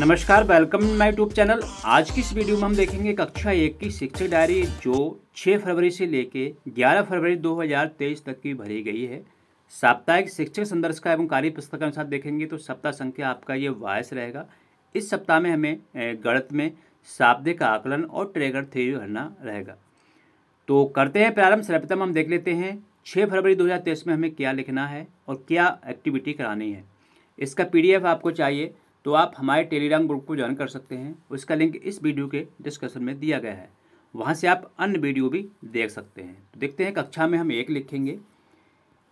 नमस्कार welcome my YouTube channel आज की इस वीडियो में हम देखेंगे कक्षा एक की शिक्षक डायरी जो 6 फरवरी से लेके 11 फरवरी 2023 तक की भरी गई है साप्ताहिक शिक्षक संदर्श का एवं कार्य पुस्तक के अनुसार देखेंगे तो सप्ताह संख्या आपका ये वायस रहेगा इस सप्ताह में हमें गणित में शाब्दिक आकलन और ट्रेगर थे भरना रहेगा तो करते हैं प्रारंभ सर्वप्रथम हम देख लेते हैं छः फरवरी दो में हमें क्या लिखना है और क्या एक्टिविटी करानी है इसका पी आपको चाहिए तो आप हमारे टेलीग्राम ग्रुप को ज्वाइन कर सकते हैं उसका लिंक इस वीडियो के डिस्कशन में दिया गया है वहाँ से आप अन्य वीडियो भी देख सकते हैं तो देखते हैं कक्षा में हम एक लिखेंगे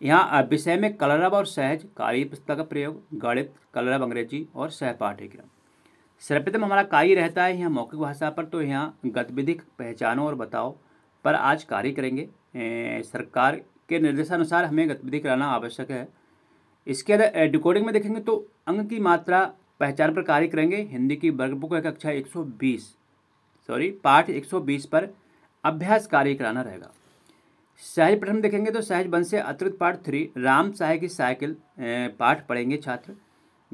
यहाँ विषय में कलरब और सहज कार्य पुस्तक का प्रयोग गणित कलरब अंग्रेजी और सह पाठ्यक्रम सर्वप्रथम हमारा कार्य रहता है यहाँ मौखिक भाषा पर तो यहाँ गतिविधिक पहचानो और बताओ पर आज कार्य करेंगे सरकार के निर्देशानुसार हमें गतिविधि कराना आवश्यक है इसके अंदर डिकोडिंग में देखेंगे तो अंग की मात्रा पहचान पर कार्य करेंगे हिंदी की वर्ग बुक कक्षा एक सौ बीस सॉरी पाठ एक सौ बीस पर अभ्यास कार्य कराना रहेगा सहज प्रथम देखेंगे तो सहज वन से अतिरिक्त पाठ थ्री राम साहे की साइकिल पाठ पढ़ेंगे छात्र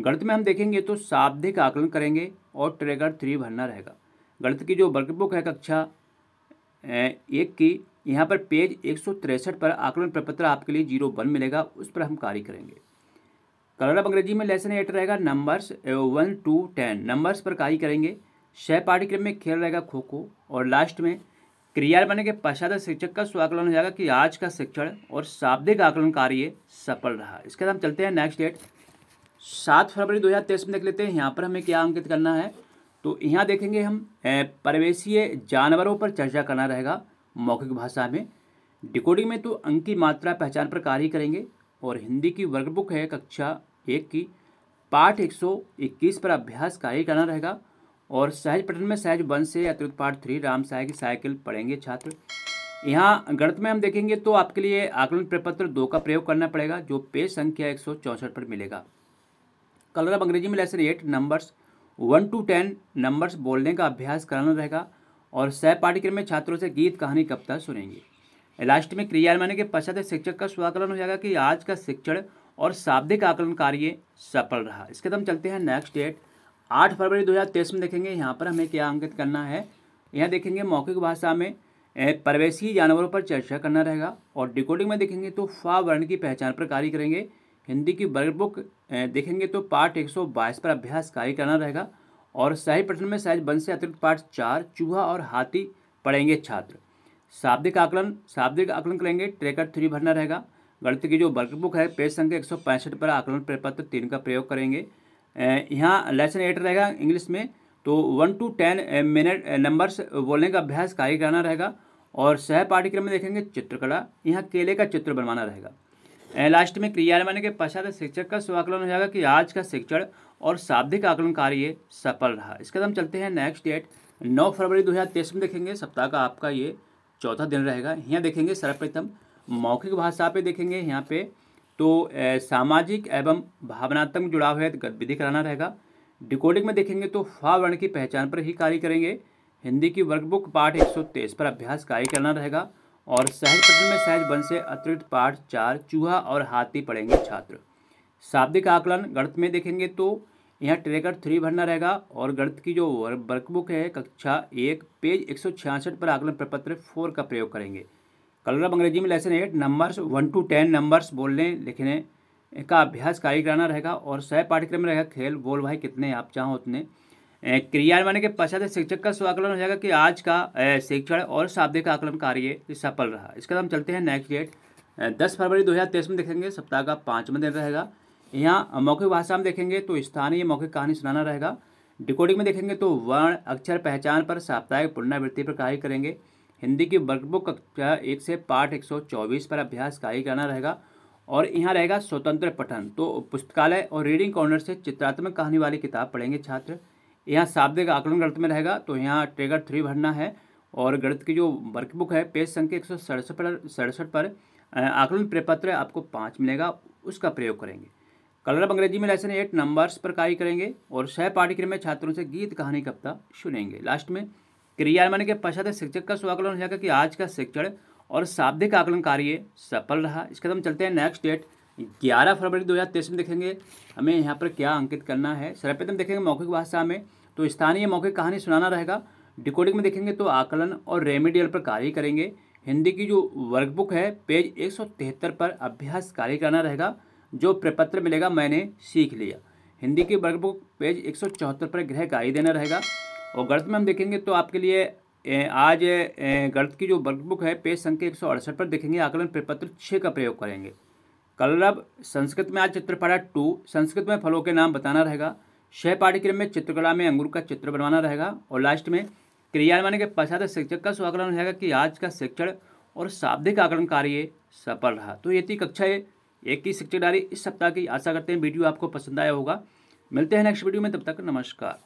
गणित में हम देखेंगे तो शाब्दिक आकलन करेंगे और ट्रेगर थ्री भरना रहेगा गणित की जो वर्ग बुक है कक्षा एक की यहाँ पर पेज एक पर आकलन प्रपत्र आपके लिए जीरो वन मिलेगा उस पर हम कार्य करेंगे कलर ऑफ अंग्रेजी में लेसन एट रहेगा numbers one to ten numbers पर कार्य करेंगे छह पाठ्यक्रम में खेल रहेगा खो खो और लास्ट में क्रिया बने के पश्चात शिक्षक का स्वाकलन हो जाएगा कि आज का शिक्षण और शाब्दिक आकलन कार्य सफल रहा इसके बाद हम चलते हैं नेक्स्ट डेट सात फरवरी दो हज़ार तेईस में देख लेते हैं यहाँ पर हमें क्या अंकित करना है तो यहाँ देखेंगे हम परवेशीय जानवरों पर चर्चा करना रहेगा मौखिक भाषा में डिकोडिंग में तो अंक की मात्रा पहचान पर कार्य करेंगे और हिंदी की वर्कबुक है कक्षा एक की पाठ 121 पर अभ्यास कार्य करना रहेगा और सहज पठन में सहज वन से अतिरिक्त पाठ थ्री राम साय की साइकिल पढ़ेंगे छात्र यहाँ गणित में हम देखेंगे तो आपके लिए आकलन प्रपत्र दो का प्रयोग करना पड़ेगा जो पेज संख्या एक पर मिलेगा कलर अब अंग्रेजी में lesson eight numbers one to ten numbers बोलने का अभ्यास कराना रहेगा और सह पाठ्यक्रम में छात्रों से गीत कहानी कविता सुनेंगे लास्ट में क्रियान्वयन के पश्चात शिक्षक का स्वाकलन हो जाएगा कि आज का शिक्षण और शाब्दिक आकलन कार्य सफल रहा इसके बाद हम चलते हैं नेक्स्ट डेट आठ फरवरी दो हज़ार तेईस में देखेंगे यहाँ पर हमें क्या अंकित करना है यहाँ देखेंगे मौखिक भाषा में प्रवेशी जानवरों पर चर्चा करना रहेगा और डिकोडिंग में देखेंगे तो फा वर्ण की पहचान पर कार्य करेंगे हिंदी की वर्ग बुक देखेंगे तो पार्ट एक सौ बाईस पर अभ्यास कार्य करना रहेगा और सही प्रश्न में साइज वन से अतिरिक्त पार्ट चार चूहा और हाथी पढ़ेंगे छात्र शाब्दिक आकलन शाब्दिक आकलन करेंगे ट्रेकर थ्री भरना रहेगा गणित की जो वर्कबुक है पेज संख्या एक पर आकलन प्रपत्र तीन का प्रयोग करेंगे यहाँ लेसन एट रहेगा इंग्लिश में तो one to ten minute numbers बोलने का अभ्यास कार्य करना रहेगा और सह पाठ्यक्रम में देखेंगे चित्रकला यहाँ केले का चित्र बनवाना रहेगा लास्ट में क्रियान्वयन के पश्चात शिक्षक का आकलन हो जाएगा कि आज का शिक्षण और शाब्दिक आकलन कार्य सफल रहा इसके बाद हम चलते हैं नेक्स्ट डेट नौ फरवरी दो में देखेंगे सप्ताह का आपका ये चौथा दिन रहेगा यहाँ देखेंगे सर्वप्रथम मौखिक भाषा पे देखेंगे यहाँ पे तो ए, सामाजिक एवं भावनात्मक जुड़ाव है गतिविधि कराना रहेगा डिकोडिंग में देखेंगे तो फा वर्ण की पहचान पर ही कार्य करेंगे हिंदी की वर्कबुक पाठ एक पर अभ्यास कार्य करना रहेगा और सहज प्रश्न में सहज वन से अतिरिक्त पाठ चार चूहा और हाथी पढ़ेंगे छात्र शाब्दिक आकलन गणित में देखेंगे तो यहाँ ट्रेकर थ्री भरना रहेगा और गणित की जो वर्कबुक है कक्षा एक पेज एक सौ छियासठ पर आकलन प्रपत्र फोर का प्रयोग करेंगे कलर अब अंग्रेजी में lesson eight numbers one to ten numbers बोलने लिखने का अभ्यास कार्य कराना रहेगा और सह पाठ्यक्रम में रहेगा खेल बोल भाई कितने आप चाहो उतने क्रियान्वयन के पश्चात शिक्षक का स्वाकलन हो जाएगा कि आज का शिक्षण और शाब्दिक आकलन कार्य सफल रहा इसके बाद हम चलते हैं नेक्स्ट डेट दस फरवरी दो हज़ार तेईस में देखेंगे सप्ताह का पाँचवा दिन रहेगा यहाँ मौखिक भाषा में देखेंगे तो स्थानीय मौखिक कहानी सुनाना रहेगा डिकोडिंग में देखेंगे तो वर्ण अक्षर पहचान पर साप्ताहिक पुनरावृत्ति पर कार्य करेंगे हिंदी की वर्कबुक कक्षा एक से पाठ एक सौ चौबीस पर अभ्यास कार्य करना रहेगा और यहाँ रहेगा स्वतंत्र पठन तो पुस्तकालय और रीडिंग कॉर्नर से चित्रात्मक कहानी वाली किताब पढ़ेंगे छात्र यहाँ शाब्दिक आकलन गणित में रहेगा तो यहाँ ट्रेगर थ्री भरना है और गणित की जो वर्कबुक है पेज संख्या एक सौ सड़सठ पर सड़सठ पर आकलन प्रपत्र आपको पाँच मिलेगा उसका प्रयोग करेंगे कलर अब अंग्रेजी में लेसन एट नंबर्स पर कार्य करेंगे और सह पाठ्यक्रम में छात्रों से गीत कहानी कविता सुनेंगे लास्ट में क्रियान्वयन के पश्चात शिक्षक का स्वाकलन रहेगा कि आज का शिक्षण और शाब्दिक आकलन कार्य सफल रहा इसके बाद हम चलते हैं नेक्स्ट डेट 11 फरवरी 2023 में देखेंगे हमें यहाँ पर क्या अंकित करना है सर्वप्रथम देखेंगे मौखिक भाषा में तो स्थानीय मौखिक कहानी सुनाना रहेगा डिकोडिंग में देखेंगे तो आकलन और रेमेडियल पर कार्य करेंगे हिंदी की जो वर्कबुक है पेज एक पर अभ्यास कार्य करना रहेगा जो प्रपत्र मिलेगा मैंने सीख लिया हिंदी की वर्कबुक बुक पेज एक पर गृह का ही देना रहेगा और गणित में हम देखेंगे तो आपके लिए आज गणित की जो वर्कबुक है पेज संख्या एक पर देखेंगे आकलन प्रपत्र छः का प्रयोग करेंगे कलरभ संस्कृत में आज चित्र पढ़ा टू संस्कृत में फलों के नाम बताना रहेगा छह पाठ्यक्रम में चित्रकला में अंगूर का चित्र बनवाना रहेगा और लास्ट में क्रियान्वयन के पश्चात शिक्षक का स्वागत रहेगा कि आज का शिक्षण और शाब्दिक आकलन कार्य सफल रहा तो ये थी कक्षा एक की डायरी इस सप्ताह की आशा करते हैं वीडियो आपको पसंद आया होगा मिलते हैं नेक्स्ट वीडियो में तब तक नमस्कार